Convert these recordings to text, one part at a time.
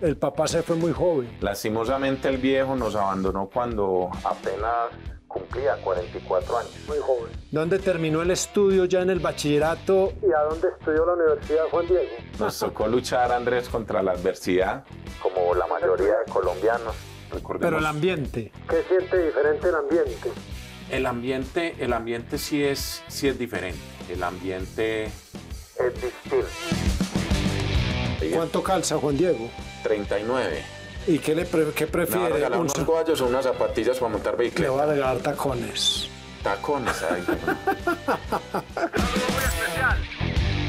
El papá se fue muy joven. Lastimosamente el viejo nos abandonó cuando apenas cumplía 44 años. Muy joven. ¿Dónde terminó el estudio ya en el bachillerato? ¿Y a dónde estudió la Universidad Juan Diego? Nos tocó luchar, Andrés, contra la adversidad, como la mayoría de colombianos. Pero el ambiente. ¿Qué siente diferente el ambiente? El ambiente, el ambiente sí es, sí es diferente. El ambiente es distinto. ¿Cuánto calza Juan Diego? 39. ¿Y qué, le prefiere? ¿Le regalar unos guayos o unas zapatillas para montar bicicleta? Le va a regalar tacones. Tacones, ay. muy especial.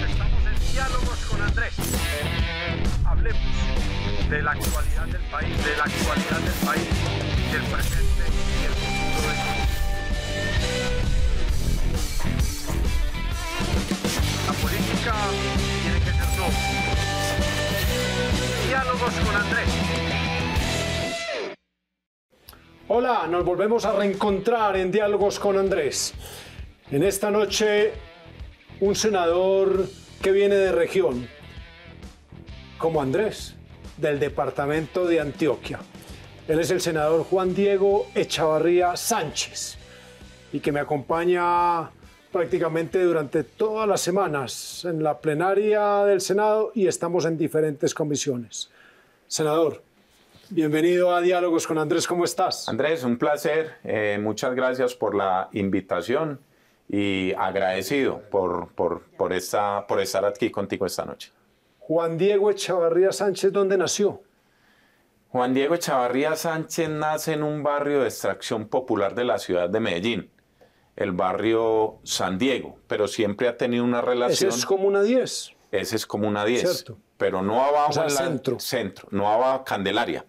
Estamos en diálogos con Andrés. Hablemos de la actualidad del país, de la actualidad del país, del presente Hola, nos volvemos a reencontrar en Diálogos con Andrés. En esta noche, un senador que viene de región, como Andrés, del departamento de Antioquia. Él es el senador Juan Diego Echavarría Sánchez y que me acompaña prácticamente durante todas las semanas en la plenaria del Senado y estamos en diferentes comisiones. Senador, Bienvenido a Diálogos con Andrés, ¿cómo estás? Andrés, un placer, eh, muchas gracias por la invitación y agradecido por, por, estar aquí contigo esta noche. Juan Diego Echavarría Sánchez, ¿dónde nació? Juan Diego Echavarría Sánchez nace en un barrio de extracción popular de la ciudad de Medellín, el barrio San Diego, pero siempre ha tenido una relación... Es es una 10? Ese es como una 10. Pero no abajo en la centro. centro. no abajo Candelaria.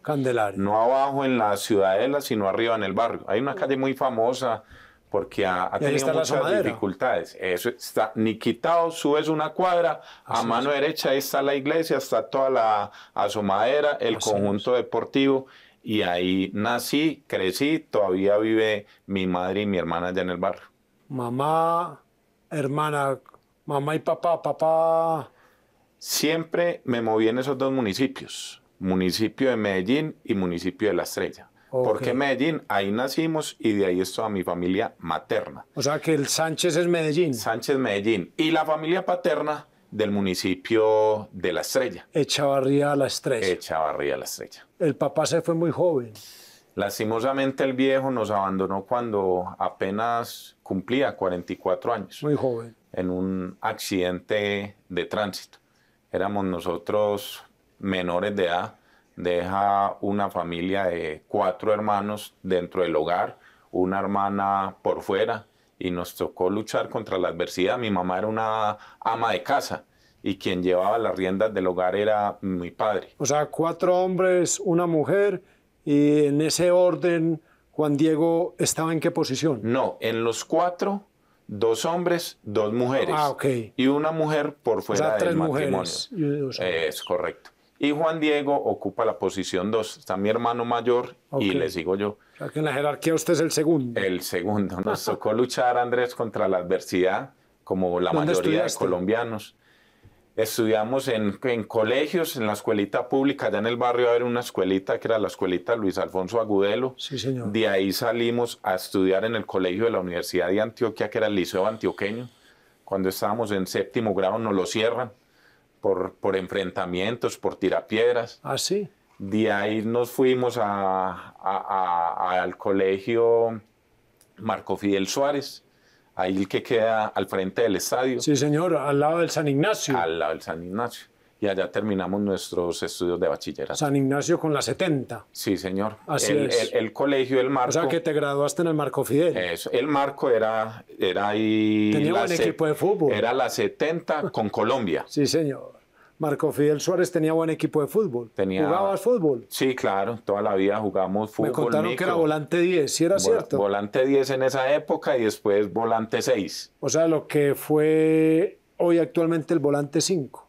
No abajo en la ciudadela, sino arriba en el barrio. Hay una calle muy famosa porque ha, tenido muchas dificultades. Eso está ni quitado, subes una cuadra, a mano derecha está la iglesia, está toda la asomadera, el conjunto deportivo y ahí nací, crecí, todavía vive mi madre y mi hermana allá en el barrio. Mamá, hermana, mamá y papá, papá. Siempre me moví en esos dos municipios, municipio de Medellín y municipio de La Estrella. Porque Medellín, ahí nacimos y de ahí es toda mi familia materna. O sea que el Sánchez es Medellín. Sánchez Medellín. Y la familia paterna del municipio de La Estrella. Echavarría a La Estrella. Echavarría a La Estrella. El papá se fue muy joven. Lastimosamente el viejo nos abandonó cuando apenas cumplía 44 años. Muy joven en un accidente de tránsito. Éramos nosotros menores de edad, deja una familia de cuatro hermanos dentro del hogar, una hermana por fuera, y nos tocó luchar contra la adversidad. Mi mamá era una ama de casa y quien llevaba las riendas del hogar era mi padre. O sea, cuatro hombres, una mujer, y en ese orden, Juan Diego estaba en qué posición? No, en los cuatro dos hombres, dos mujeres. Ah, y una mujer por fuera del matrimonio. Es correcto. Y Juan Diego ocupa la posición 2. Está mi hermano mayor y le sigo yo. en la jerarquía usted es el segundo. El segundo. Nos tocó luchar, Andrés, contra la adversidad, como la mayoría de colombianos estudiamos en, colegios, en la escuelita pública, allá en el barrio había una escuelita que era la escuelita Luis Alfonso Agudelo. Sí, señor. De ahí salimos a estudiar en el colegio de la Universidad de Antioquia, que era el Liceo Antioqueño. Cuando estábamos en séptimo grado nos lo cierran por, por enfrentamientos, por tirapiedras. Ah, De ahí nos fuimos al colegio Marco Fidel Suárez ahí el que queda al frente del estadio. Sí, señor, al lado del San Ignacio. Al lado del San Ignacio. Y allá terminamos nuestros estudios de bachillerato. San Ignacio con la 70. Sí, señor. Así el, es. El, colegio, el marco. O sea, que te graduaste en el Marco Fidel. Eso. El marco era, era ahí. Tenía un equipo de fútbol. Era la 70 con Colombia. Sí, señor. Marco Fidel Suárez tenía buen equipo de fútbol. Tenía... ¿Jugabas fútbol? Sí, claro, toda la vida jugamos fútbol. Me contaron que era volante 10, ¿sí era cierto. Volante 10 en esa época y después volante 6. O sea, lo que fue hoy actualmente el volante 5,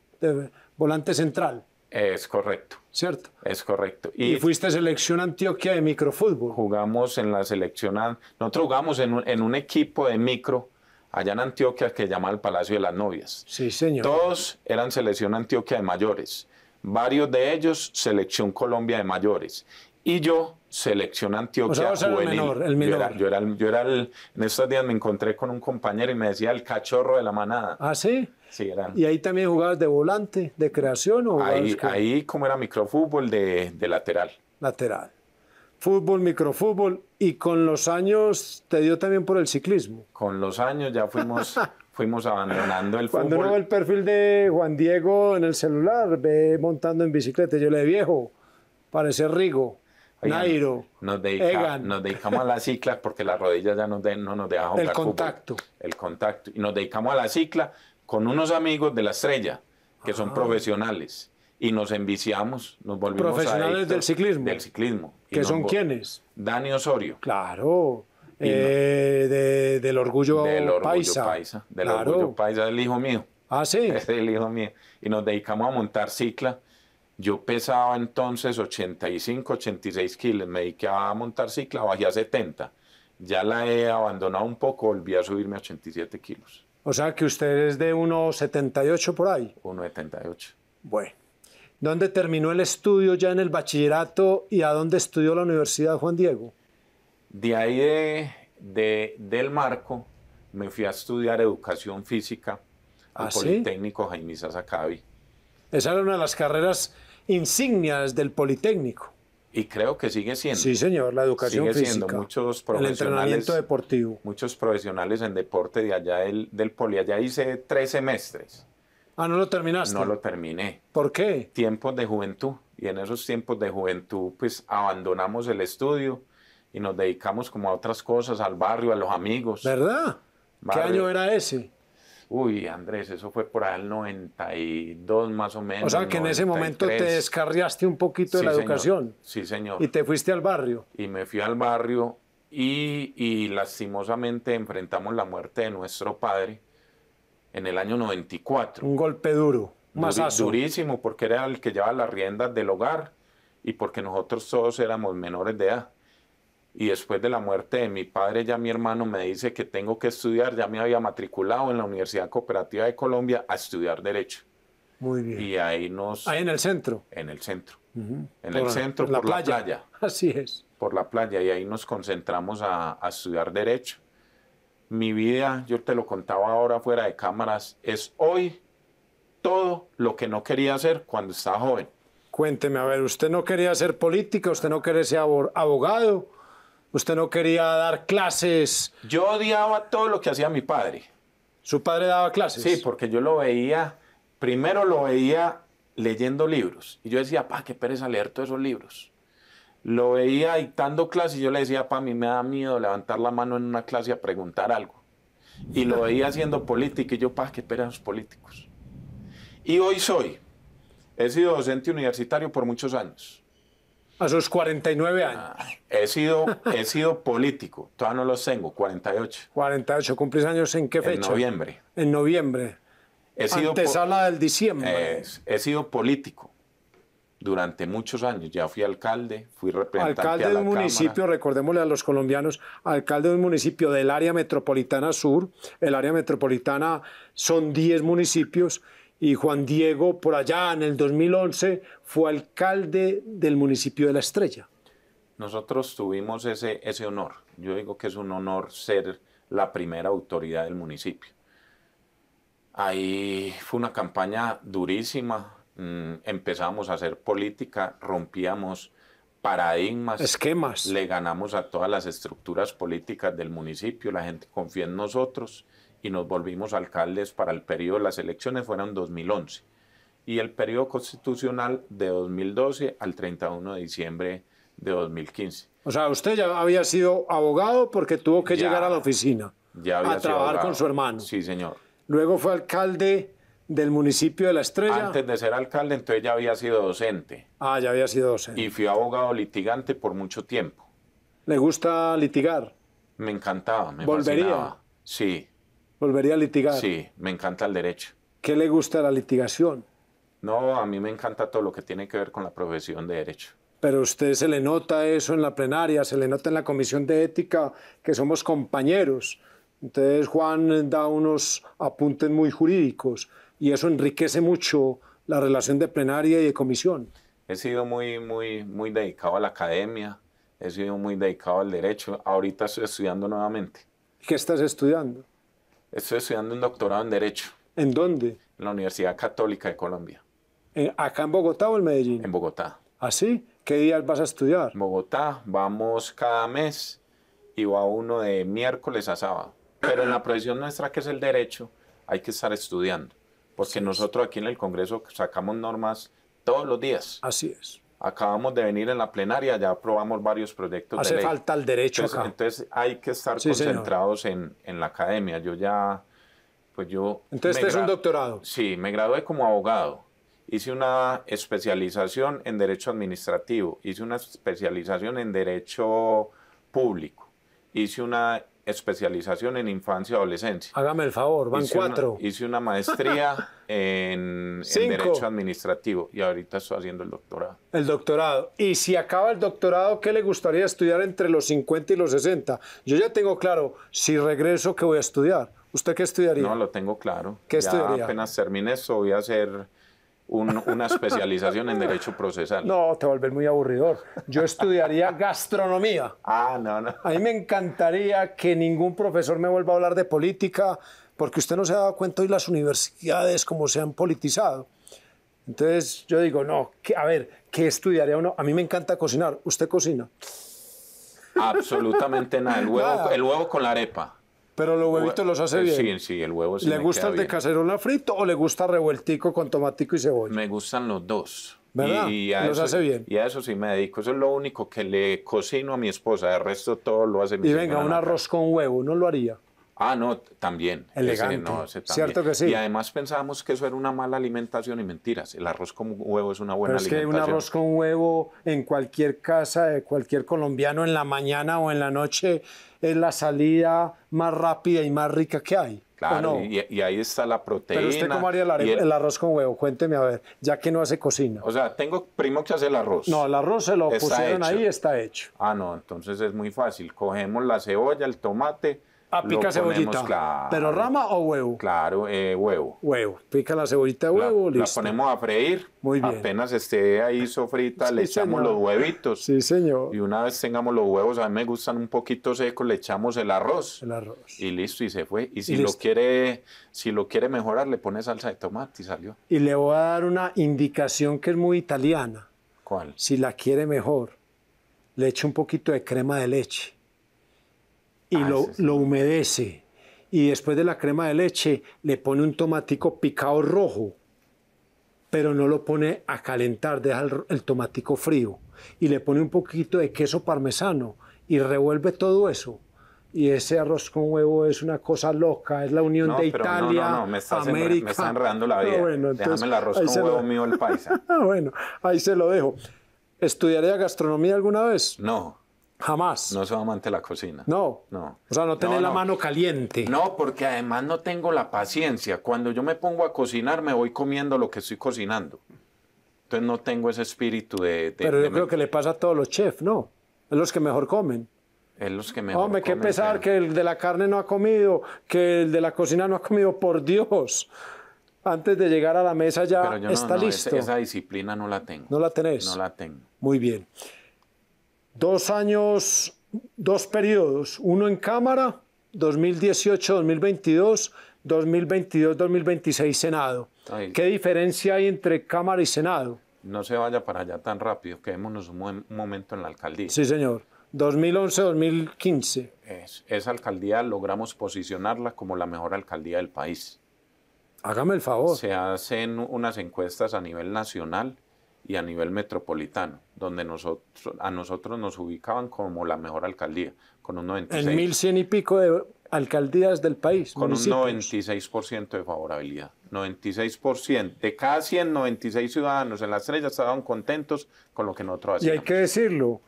volante central. Es correcto. ¿Cierto? Es correcto. Y, fuiste selección Antioquia de microfútbol. Jugamos en la selección. Nosotros jugamos en un, en un equipo de micro allá en Antioquia que llama el Palacio de las Novias. Sí, señor. Todos eran selección Antioquia de mayores. Varios de ellos, selección Colombia de mayores. Y yo, selección Antioquia juvenil. El menor, Yo, era, el, En estos días me encontré con un compañero y me decía el cachorro de la manada. ¿Ah, sí? Sí, era. ¿Y ahí también jugabas de volante, de creación o ahí, ahí como era microfútbol, de, de lateral. Lateral fútbol, microfútbol y con los años te dio también por el ciclismo. Con los años ya fuimos, fuimos abandonando el fútbol. Cuando el perfil de Juan Diego en el celular, ve montando en bicicleta, yo le viejo, parece Rigo. Nairo, nos, nos dedicamos a las ciclas porque las rodillas ya no nos dejan jugar. El contacto. el contacto. Y nos dedicamos a la cicla con unos amigos de la estrella, que son ah. profesionales y nos enviciamos, nos volvimos profesionales del ciclismo. Del ciclismo. ¿Que son quiénes? Dani Osorio. Claro. Eh, de, del orgullo, del orgullo paisa. del orgullo paisa, el hijo mío. Ah, sí. Es el hijo mío. Y nos dedicamos a montar cicla. Yo pesaba entonces 85, 86 kilos. Me dediqué a montar cicla, bajé a 70. Ya la he abandonado un poco, volví a subirme a 87 kilos. O sea que usted es de 1,78 por ahí. 1,78. Bueno. ¿Dónde terminó el estudio ya en el bachillerato y a dónde estudió la Universidad Juan Diego? De ahí de, del marco me fui a estudiar educación física al ¿Ah, Politécnico Jaime Sacabi. Esa era una de las carreras insignias del Politécnico. Y creo que sigue siendo. Sí, señor, la educación sigue Siendo. Muchos profesionales, entrenamiento deportivo. Muchos profesionales en deporte de allá del, del Poli. Allá hice tres semestres. Ah, no lo terminaste. No lo terminé. ¿Por qué? Tiempos de juventud. Y en esos tiempos de juventud, pues abandonamos el estudio y nos dedicamos como a otras cosas, al barrio, a los amigos. ¿Verdad? ¿Qué año era ese? Uy, Andrés, eso fue por ahí el 92 más o menos. O sea, que en ese momento te descarriaste un poquito de la educación. Sí, señor. Y te fuiste al barrio. Y me fui al barrio y, y lastimosamente enfrentamos la muerte de nuestro padre en el año 94. Un golpe duro, más Durísimo, porque era el que llevaba las riendas del hogar y porque nosotros todos éramos menores de edad. Y después de la muerte de mi padre, ya mi hermano me dice que tengo que estudiar, ya me había matriculado en la Universidad Cooperativa de Colombia a estudiar Derecho. Muy bien. Y ahí nos... Ahí en el centro. En el centro. En el centro, por, la, playa. la, Así es. Por la playa. Y ahí nos concentramos a estudiar Derecho mi vida, yo te lo contaba ahora fuera de cámaras, es hoy todo lo que no quería hacer cuando estaba joven. Cuénteme, a ver, usted no quería ser política, usted no quería ser abogado, usted no quería dar clases. Yo odiaba todo lo que hacía mi padre. ¿Su padre daba clases? Sí, porque yo lo veía, primero lo veía leyendo libros. Y yo decía, pa, qué pereza leer todos esos libros lo veía dictando clases y yo le decía, para mí me da miedo levantar la mano en una clase a preguntar algo. Y lo veía haciendo política y yo, para qué esperan los políticos. Y hoy soy, he sido docente universitario por muchos años. A sus 49 años. Ah, he, sido, he sido político, todavía no los tengo, 48. 48, ¿cumplís años en qué fecha? En noviembre. En noviembre. He sido Antesala del diciembre. he sido político durante muchos años. Ya fui alcalde, fui representante alcalde de un municipio, recordémosle a los colombianos, alcalde de un municipio del área metropolitana sur, el área metropolitana son 10 municipios y Juan Diego por allá en el 2011 fue alcalde del municipio de La Estrella. Nosotros tuvimos ese, ese honor. Yo digo que es un honor ser la primera autoridad del municipio. Ahí fue una campaña durísima, Mm, empezamos a hacer política, rompíamos paradigmas, esquemas. Le ganamos a todas las estructuras políticas del municipio, la gente confía en nosotros y nos volvimos alcaldes para el periodo las elecciones, fueron 2011. Y el periodo constitucional de 2012 al 31 de diciembre de 2015. O sea, usted ya había sido abogado porque tuvo que llegar a la oficina ya había a trabajar con su hermano. Sí, señor. Luego fue alcalde del municipio de La Estrella. Antes de ser alcalde, entonces ya había sido docente. Ah, ya había sido docente. Y fui abogado litigante por mucho tiempo. ¿Le gusta litigar? Me encantaba, me ¿Volvería? Sí. ¿Volvería a litigar? Sí, me encanta el derecho. ¿Qué le gusta la litigación? No, a mí me encanta todo lo que tiene que ver con la profesión de derecho. Pero usted se le nota eso en la plenaria, se le nota en la comisión de ética que somos compañeros. Entonces Juan da unos apuntes muy jurídicos y eso enriquece mucho la relación de plenaria y de comisión. He sido muy, muy, muy dedicado a la academia, he sido muy dedicado al derecho. Ahorita estoy estudiando nuevamente. ¿Qué estás estudiando? Estoy estudiando un doctorado en Derecho. ¿En dónde? En la Universidad Católica de Colombia. Eh, ¿Acá en Bogotá o en Medellín? En Bogotá. ¿Ah, sí? ¿Qué días vas a estudiar? En Bogotá, vamos cada mes y va uno de miércoles a sábado. Pero en la profesión nuestra, que es el derecho, hay que estar estudiando porque nosotros aquí en el Congreso sacamos normas todos los días. Así es. Acabamos de venir en la plenaria, ya aprobamos varios proyectos Hace falta el derecho entonces, acá. Entonces hay que estar concentrados en, la academia. Yo ya, pues yo... Entonces este es un doctorado. Sí, me gradué como abogado. Hice una especialización en Derecho Administrativo, hice una especialización en Derecho Público, hice una especialización en infancia y adolescencia. Hágame el favor, van hice cuatro. hice una maestría en, Derecho Administrativo y ahorita estoy haciendo el doctorado. El doctorado. Y si acaba el doctorado, ¿qué le gustaría estudiar entre los 50 y los 60? Yo ya tengo claro, si regreso, ¿qué voy a estudiar? ¿Usted qué estudiaría? No, lo tengo claro. ¿Qué ya estudiaría? Apenas termine eso, voy a hacer una especialización en derecho procesal. No, te volver muy aburridor. Yo estudiaría gastronomía. Ah, no, no. A mí me encantaría que ningún profesor me vuelva a hablar de política, porque usted no se ha dado cuenta hoy las universidades como se han politizado. Entonces yo digo, no, a ver, ¿qué estudiaría uno? A mí me encanta cocinar. ¿Usted cocina? Absolutamente nada. nada. El huevo con la arepa. Pero los huevitos los hace eh, bien. Sí, sí, el huevo sí ¿Le gusta el de cacerola frito o le gusta revueltico con tomatico y cebolla? Me gustan los dos. ¿Verdad? Y, los hace bien. Y a eso sí me dedico. Eso es lo único que le cocino a mi esposa. El resto todo lo hace mi Y venga, un arroz con huevo, ¿no lo haría? Ah, no, también. Elegante. Cierto que sí. Y además pensábamos que eso era una mala alimentación y mentiras. El arroz con huevo es una buena Pero es alimentación. Es que un arroz con huevo en cualquier casa de cualquier colombiano en la mañana o en la noche es la salida más rápida y más rica que hay. Claro, y, ahí está la proteína. Pero usted cómo haría el, el, arroz con huevo, cuénteme a ver, ya que no hace cocina. O sea, tengo primo que hace el arroz. No, el arroz se lo pusieron ahí y está hecho. Ah, no, entonces es muy fácil. Cogemos la cebolla, el tomate, a ah, pica cebollita. claro, ¿Pero rama o huevo? Claro, eh, huevo. Huevo. Pica la cebollita de huevo, la, ponemos a freír. Muy bien. Apenas esté ahí sofrita, le echamos los huevitos. Sí, señor. Y una vez tengamos los huevos, a mí me gustan un poquito secos, le echamos el arroz. El arroz. Y listo, y se fue. Y si, lo, quiere, si lo quiere mejorar, le pone salsa de tomate y salió. Y le voy a dar una indicación que es muy italiana. ¿Cuál? Si la quiere mejor, le echo un poquito de crema de leche y ah, lo, lo, humedece. Y después de la crema de leche le pone un tomatico picado rojo, pero no lo pone a calentar, deja el, tomatico frío. Y le pone un poquito de queso parmesano y revuelve todo eso y ese arroz con huevo es una cosa loca, es la unión de Italia, América. me está enredando la vida. bueno, Déjame el arroz con huevo mío el paisa. Ah, bueno, ahí se lo dejo. ¿Estudiaría gastronomía alguna vez? No. Jamás. No soy amante de la cocina. No. No. O sea, no tener la mano caliente. No, porque además no tengo la paciencia. Cuando yo me pongo a cocinar, me voy comiendo lo que estoy cocinando. Entonces no tengo ese espíritu de. Pero yo creo que le pasa a todos los chefs, ¿no? Es los que mejor comen. Es los que mejor Hombre, qué pesar que el de la carne no ha comido, que el de la cocina no ha comido, por Dios. Antes de llegar a la mesa ya está listo. esa disciplina no la tengo. No la tenés. No la tengo. Muy bien dos años, dos periodos, uno en Cámara, 2018-2022, 2022-2026 Senado. ¿Qué diferencia hay entre Cámara y Senado? No se vaya para allá tan rápido, quedémonos un, buen momento en la alcaldía. Sí, señor. 2011-2015. Es, esa alcaldía logramos posicionarla como la mejor alcaldía del país. Hágame el favor. Se hacen unas encuestas a nivel nacional y a nivel metropolitano, donde nosotros, a nosotros nos ubicaban como la mejor alcaldía, con un 96. En 1100 y pico de alcaldías del país. Con un 96% de favorabilidad. 96%. De cada 196 ciudadanos en la estrella estaban contentos con lo que nosotros hacíamos. Y hay que decirlo,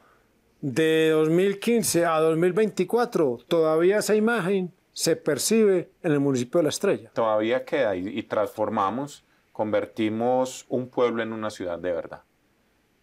de 2015 a 2024 todavía esa imagen se percibe en el municipio de La Estrella. Todavía queda y transformamos convertimos un pueblo en una ciudad de verdad.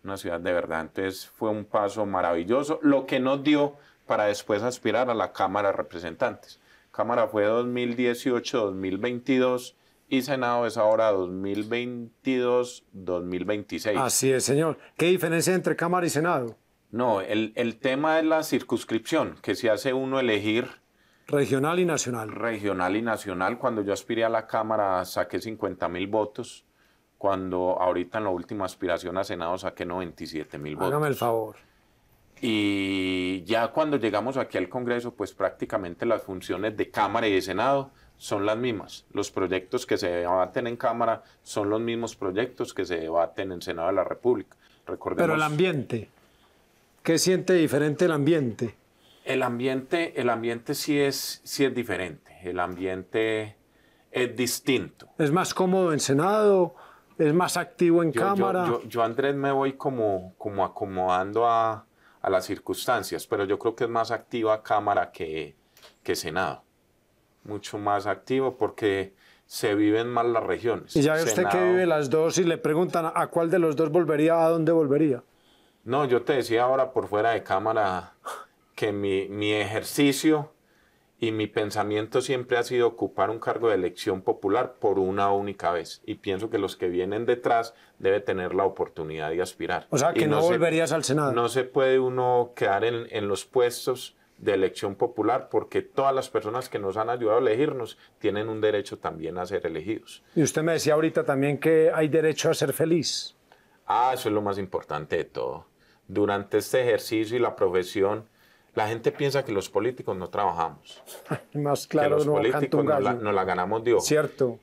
Una ciudad de verdad. Entonces fue un paso maravilloso, lo que nos dio para después aspirar a la Cámara de Representantes. Cámara fue 2018-2022 y Senado es ahora 2022-2026. Así es, señor. ¿Qué diferencia entre Cámara y Senado? No, el, tema es la circunscripción, que si hace uno elegir Regional y nacional. Regional y nacional. Cuando yo aspiré a la Cámara saqué 50 mil votos. Cuando ahorita en la última aspiración a Senado saqué 97 mil votos. Hágame el favor. Y ya cuando llegamos aquí al Congreso, pues prácticamente las funciones de Cámara y de Senado son las mismas. Los proyectos que se debaten en Cámara son los mismos proyectos que se debaten en Senado de la República. Pero el ambiente, ¿qué siente diferente el ambiente? El ambiente, el ambiente sí es, sí es diferente. El ambiente es distinto. Es más cómodo en Senado, es más activo en Cámara. Yo, yo, yo, Andrés, me voy como, como acomodando a, a, las circunstancias, pero yo creo que es más activa Cámara que, que Senado. Mucho más activo porque se viven más las regiones. Y ya ve usted que vive las dos y le preguntan a cuál de los dos volvería, a dónde volvería. No, yo te decía ahora por fuera de cámara que mi, mi ejercicio y mi pensamiento siempre ha sido ocupar un cargo de elección popular por una única vez. Y pienso que los que vienen detrás debe tener la oportunidad de aspirar. O sea, que no, volverías al Senado. No se puede uno quedar en, en, los puestos de elección popular porque todas las personas que nos han ayudado a elegirnos tienen un derecho también a ser elegidos. Y usted me decía ahorita también que hay derecho a ser feliz. Ah, eso es lo más importante de todo. Durante este ejercicio y la profesión la gente piensa que los políticos no trabajamos. Más claro, que los políticos no la, ganamos Dios. Cierto.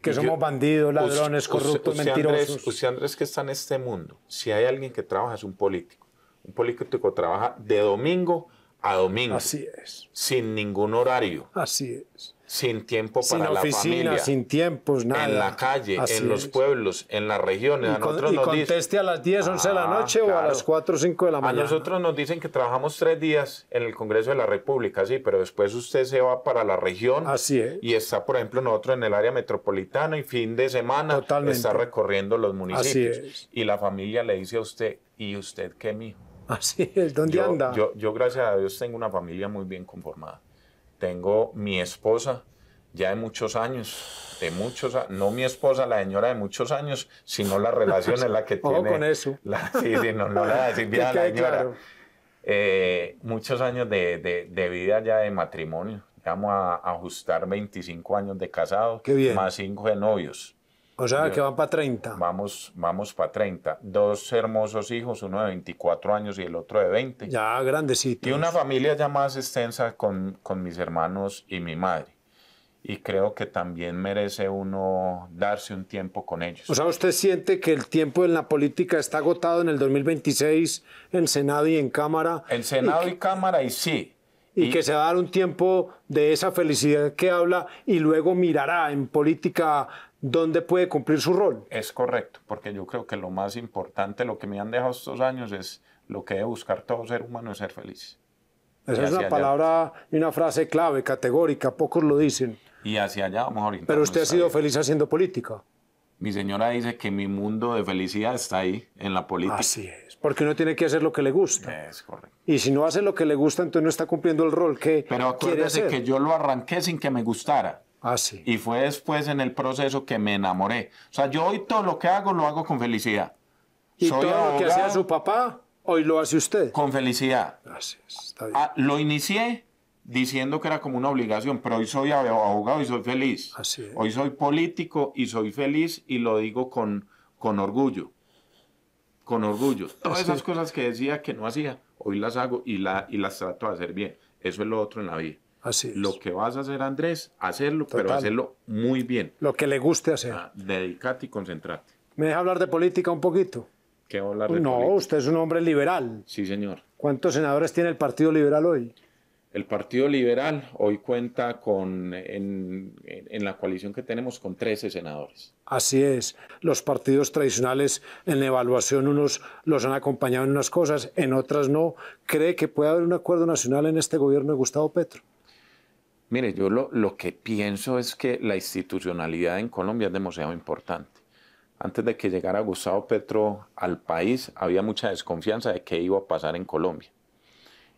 Que somos bandidos, ladrones, corruptos, mentirosos. Andrés, usted Andrés que está en este mundo, si hay alguien que trabaja es un político. Un político trabaja de domingo a domingo. Así es. Sin ningún horario. Así es. Sin tiempo para la familia. Sin tiempos, nada. En la calle, en los pueblos, en las regiones. Y, conteste a las 10, 11 de la ah, noche o a las 4 5 de la mañana. A nosotros nos dicen que trabajamos tres días en el Congreso de la República, sí, pero después usted se va para la región. Así Y está, por ejemplo, nosotros en el área metropolitana y fin de semana está recorriendo los municipios. Y la familia le dice a usted, ¿y usted qué, mijo? Así ah, es, ¿dónde anda? Yo, gracias a Dios, tengo una familia muy bien conformada. Tengo mi esposa, ya de muchos años, de muchos no mi esposa, la señora de muchos años, sino la relación en la que tiene. con eso. sí, sí, no, no la la señora. Eh, muchos años de, de, vida ya de matrimonio. Vamos a ajustar 25 años de casado, más 5 de novios. O sea, que va para 30. Vamos, vamos para 30. Dos hermosos hijos, uno de 24 años y el otro de 20. Ya grandecito. Y una familia ya más extensa con, con mis hermanos y mi madre y creo que también merece uno darse un tiempo con ellos. O sea, ¿usted siente que el tiempo en la política está agotado en el 2026 en Senado y en Cámara? En Senado y, Cámara y sí. Y, y, que se va a dar un tiempo de esa felicidad que habla y luego mirará en política dónde puede cumplir su rol. Es correcto, porque yo creo que lo más importante, lo que me han dejado estos años es lo que debe buscar todo ser humano es ser feliz. Esa es una palabra y una frase clave, categórica, pocos lo dicen. Y hacia allá vamos ahorita. Pero usted ha sido feliz haciendo política. Mi señora dice que mi mundo de felicidad está ahí, en la política. Así es, porque uno tiene que hacer lo que le gusta. Es correcto. Y si no hace lo que le gusta, entonces no está cumpliendo el rol que Pero acuérdese que yo lo arranqué sin que me gustara. Ah, y fue después en el proceso que me enamoré. O sea, yo hoy todo lo que hago lo hago con felicidad. ¿Y todo lo que hacía su papá, hoy lo hace usted? Con felicidad. Gracias, ah, lo inicié diciendo que era como una obligación, pero hoy soy abogado y soy feliz. Hoy soy político y soy feliz y lo digo con, con orgullo. Con orgullo. Todas esas cosas que decía que no hacía, hoy las hago y, la, y las trato de hacer bien. Eso es lo otro en la vida. Lo que vas a hacer, Andrés, hacerlo, pero hacerlo muy bien. Lo que le guste hacer. Ah, dedicate y concentrate. ¿Me deja hablar de política un poquito? ¿Qué hablar No, usted es un hombre liberal. Sí, señor. ¿Cuántos senadores tiene el Partido Liberal hoy? El Partido Liberal hoy cuenta con, en, en, la coalición que tenemos, con 13 senadores. Así es. Los partidos tradicionales en la evaluación unos los han acompañado en unas cosas, en otras no. ¿Cree que puede haber un acuerdo nacional en este gobierno de Gustavo Petro? Mire, yo lo, que pienso es que la institucionalidad en Colombia es demasiado importante. Antes de que llegara Gustavo Petro al país, había mucha desconfianza de qué iba a pasar en Colombia.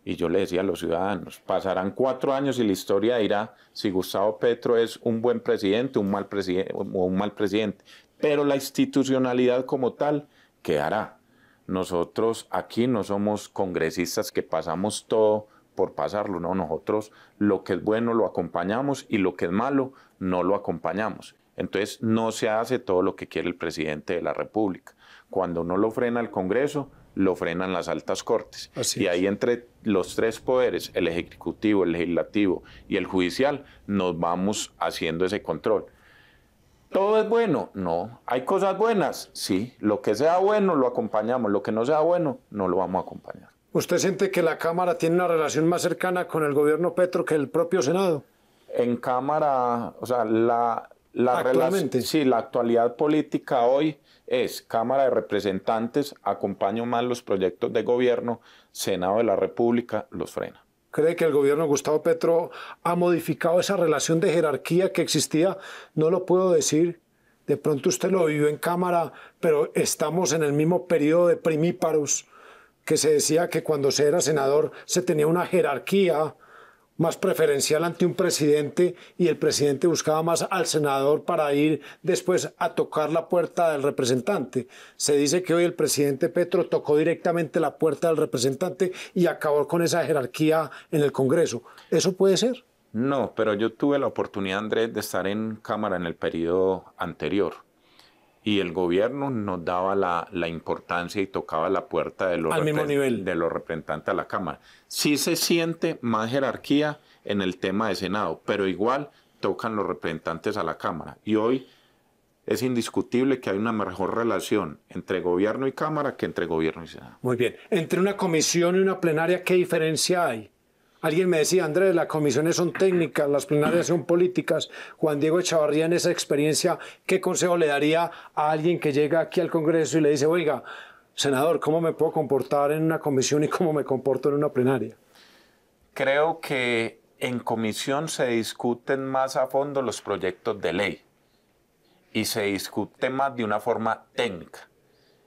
Y yo le decía a los ciudadanos, pasarán cuatro años y la historia dirá si Gustavo Petro es un buen presidente, un mal presidente o un mal presidente. Pero la institucionalidad como tal quedará. Nosotros aquí no somos congresistas que pasamos todo por pasarlo, no, nosotros lo que es bueno lo acompañamos y lo que es malo no lo acompañamos. Entonces no se hace todo lo que quiere el presidente de la República. Cuando no lo frena el Congreso, lo frenan las altas cortes. y ahí entre los tres poderes, el ejecutivo, el legislativo y el judicial, nos vamos haciendo ese control. ¿Todo es bueno? No. ¿Hay cosas buenas? Sí. Lo que sea bueno lo acompañamos, lo que no sea bueno no lo vamos a acompañar. ¿Usted siente que la Cámara tiene una relación más cercana con el gobierno Petro que el propio Senado? En Cámara, o sea, la, la relación. Sí, la actualidad política hoy es Cámara de Representantes, acompaño más los proyectos de gobierno, Senado de la República los frena. ¿Cree que el gobierno Gustavo Petro ha modificado esa relación de jerarquía que existía? No lo puedo decir. De pronto usted lo vivió en cámara, pero estamos en el mismo periodo de primíparos que se decía que cuando se era senador se tenía una jerarquía más preferencial ante un presidente y el presidente buscaba más al senador para ir después a tocar la puerta del representante. Se dice que hoy el presidente Petro tocó directamente la puerta del representante y acabó con esa jerarquía en el Congreso. ¿Eso puede ser? No, pero yo tuve la oportunidad, Andrés, de estar en Cámara en el periodo anterior y el gobierno nos daba la, importancia y tocaba la puerta de los, de los representantes a la Cámara. Sí se siente más jerarquía en el tema de Senado, pero igual tocan los representantes a la Cámara. Y hoy es indiscutible que hay una mejor relación entre gobierno y Cámara que entre gobierno y Senado. Muy bien. Entre una comisión y una plenaria, ¿qué diferencia hay? Alguien me decía, Andrés, las comisiones son técnicas, las plenarias son políticas. Juan Diego Echavarría, en esa experiencia, ¿qué consejo le daría a alguien que llega aquí al Congreso y le dice, oiga, senador, ¿cómo me puedo comportar en una comisión y cómo me comporto en una plenaria? Creo que en comisión se discuten más a fondo los proyectos de ley y se discute más de una forma técnica.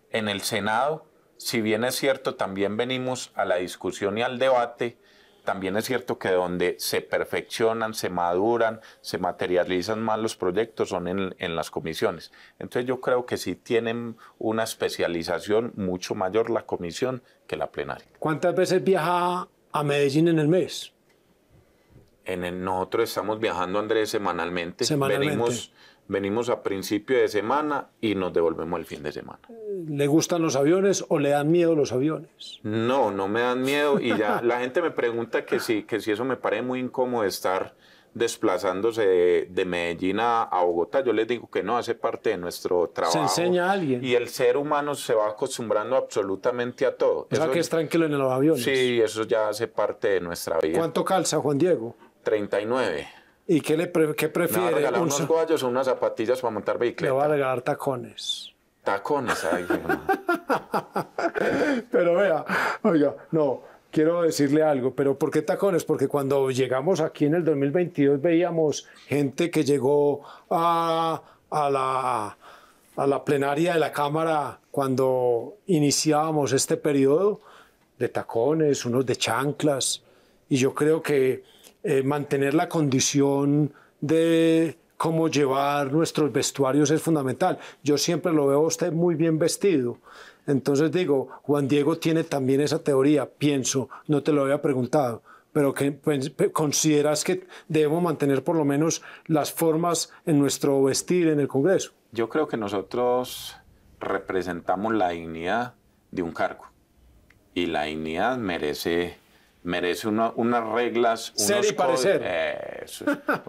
En el Senado, si bien es cierto, también venimos a la discusión y al debate, también es cierto que donde se perfeccionan, se maduran, se materializan más los proyectos son en, las comisiones. Entonces yo creo que sí tienen una especialización mucho mayor la comisión que la plenaria. ¿Cuántas veces viaja a Medellín en el mes? En nosotros estamos viajando, Andrés, semanalmente. semanalmente venimos a principio de semana y nos devolvemos el fin de semana. ¿Le gustan los aviones o le dan miedo los aviones? No, no me dan miedo y ya la gente me pregunta que que si eso me parece muy incómodo estar desplazándose de, Medellín a, Bogotá, yo les digo que no, hace parte de nuestro trabajo. Se enseña a alguien. Y el ser humano se va acostumbrando absolutamente a todo. Es que es tranquilo en los aviones. Sí, eso ya hace parte de nuestra vida. ¿Cuánto calza Juan Diego? 39. ¿Y qué, le qué prefiere? regalar unos guayos o unas zapatillas para montar bicicleta. Le va a regalar tacones. Tacones, Pero vea, oiga, no, quiero decirle algo, pero ¿por qué tacones? Porque cuando llegamos aquí en el 2022 veíamos gente que llegó a, a la, a la plenaria de la Cámara cuando iniciábamos este periodo de tacones, unos de chanclas, y yo creo que eh, mantener la condición de cómo llevar nuestros vestuarios es fundamental. Yo siempre lo veo usted muy bien vestido. Entonces digo, Juan Diego tiene también esa teoría, pienso, no te lo había preguntado, pero que pues, consideras que debemos mantener por lo menos las formas en nuestro vestir en el Congreso. Yo creo que nosotros representamos la dignidad de un cargo y la dignidad merece merece unas reglas, unos, parecer.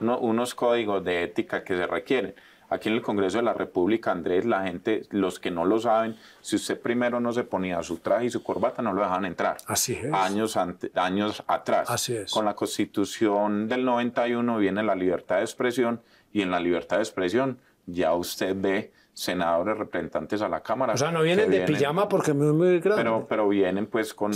unos códigos de ética que se requieren. Aquí en el Congreso de la República, Andrés, la gente, los que no lo saben, si usted primero no se ponía su traje y su corbata, no lo dejaban entrar. Así es. Años, años atrás. Así es. Con la Constitución del 91 viene la libertad de expresión y en la libertad de expresión ya usted ve senadores, representantes a la Cámara. O sea, no vienen, de pijama porque es muy grande. Pero, pero vienen pues con,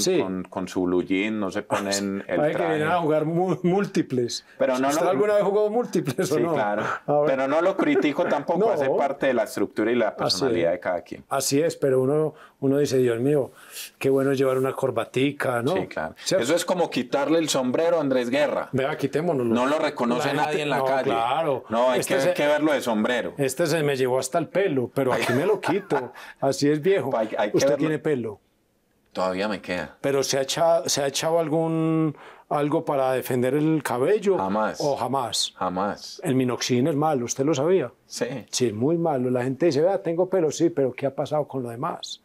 con, su blue no se ponen el traje. que vienen a jugar múltiples. Pero no alguna vez jugó múltiples o no? claro. Pero no lo critico tampoco, hace parte de la estructura y la personalidad de cada quien. Así es, pero uno, uno dice, Dios mío, qué bueno llevar una corbatica, ¿no? Sí, claro. Eso es como quitarle el sombrero a Andrés Guerra. Vea, quitémonos. No lo reconoce nadie en la calle. No, hay este que, que verlo de sombrero. Este se me llevó hasta el pelo pero aquí me lo quito. Así es viejo. Pues Usted tiene pelo. Todavía me queda. Pero se ha echado, se ha echado algún algo para defender el cabello. Jamás. O jamás. Jamás. El minoxidil es malo, ¿usted lo sabía? Sí. Sí, es muy malo. La gente dice, vea, tengo pelo, sí, pero ¿qué ha pasado con lo demás?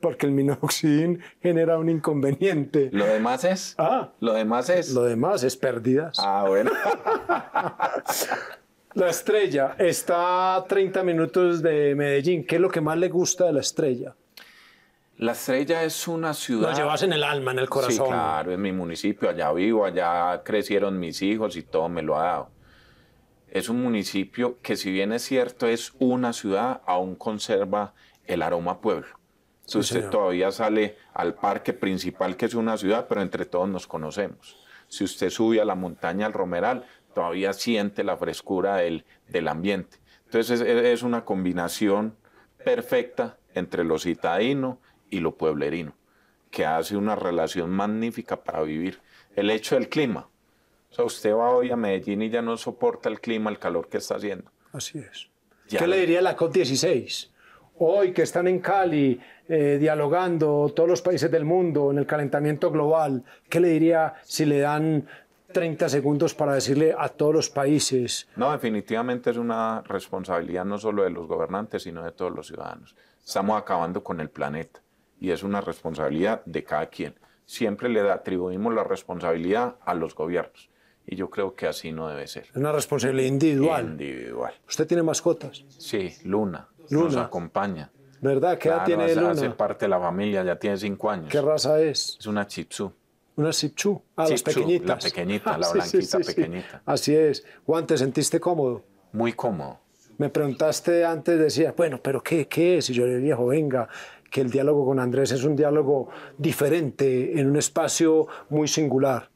Porque el minoxidil genera un inconveniente. ¿Lo demás es? Ah. ¿Lo demás es? Lo demás es pérdidas. Ah, bueno. La estrella está a 30 minutos de Medellín. ¿Qué es lo que más le gusta de la estrella? La estrella es una ciudad. Lo llevas en el alma, en el corazón. Sí, claro, es mi municipio, allá vivo, allá crecieron mis hijos y todo me lo ha dado. Es un municipio que, si bien es cierto, es una ciudad, aún conserva el aroma pueblo. Si usted todavía sale al parque principal, que es una ciudad, pero entre todos nos conocemos. Si usted sube a la montaña al Romeral, todavía siente la frescura del, ambiente. Entonces es, una combinación perfecta entre lo citadino y lo pueblerino, que hace una relación magnífica para vivir. El hecho del clima. O sea, usted va hoy a Medellín y ya no soporta el clima, el calor que está haciendo. Así es. ¿Qué le diría la COP16? Hoy que están en Cali eh, dialogando todos los países del mundo en el calentamiento global, ¿qué le diría si le dan 30 segundos para decirle a todos los países. No, definitivamente es una responsabilidad no solo de los gobernantes, sino de todos los ciudadanos. Estamos acabando con el planeta y es una responsabilidad de cada quien. Siempre le atribuimos la responsabilidad a los gobiernos y yo creo que así no debe ser. Es una responsabilidad individual. Individual. ¿Usted tiene mascotas? Sí, Luna. Luna. Nos acompaña. ¿Verdad? ¿Qué edad tiene hace, Luna? Hace parte de la familia, ya tiene cinco años. ¿Qué raza es? Es una chipsu una Sipchu. Ah, pequeñitas. La pequeñita, la blanquita pequeñita. Así es. Juan, ¿te sentiste cómodo? Muy cómodo. Me preguntaste antes, decías, bueno, pero ¿qué, qué es? Y yo le dije, venga, que el diálogo con Andrés es un diálogo diferente, en un espacio muy singular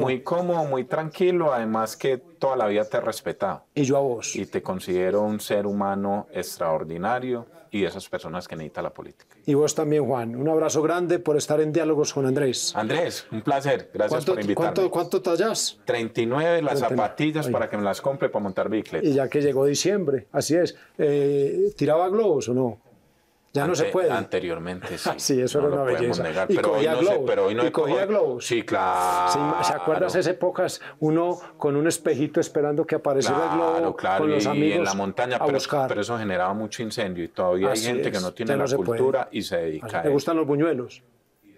muy, cómodo, muy tranquilo, además que toda la vida te he respetado. Y yo a vos. Y te considero un ser humano extraordinario y esas personas que necesita la política. Y vos también, Juan. Un abrazo grande por estar en diálogos con Andrés. Andrés, un placer. Gracias por invitarme. ¿Cuánto, cuánto tallas? 39 las zapatillas para que me las compre para montar bicicleta. Y ya que llegó diciembre, así es. Eh, ¿Tiraba globos o no? Ya no se puede. Anteriormente, sí. sí, eso era una belleza. Negar, pero, hoy no pero hoy no y cogía glow. Sí, claro. ¿Se acuerdas esas épocas? Uno con un espejito esperando que apareciera claro, el globo claro, con los amigos en la montaña, pero, pero eso generaba mucho incendio y todavía hay gente que no tiene la cultura y se dedica a ¿Te gustan los buñuelos?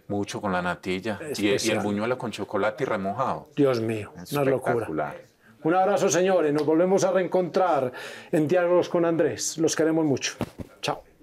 Mucho con la natilla y, el buñuelo con chocolate y remojado. Dios mío, una locura. Un abrazo, señores. Nos volvemos a reencontrar en Diálogos con Andrés. Los queremos mucho. Chao.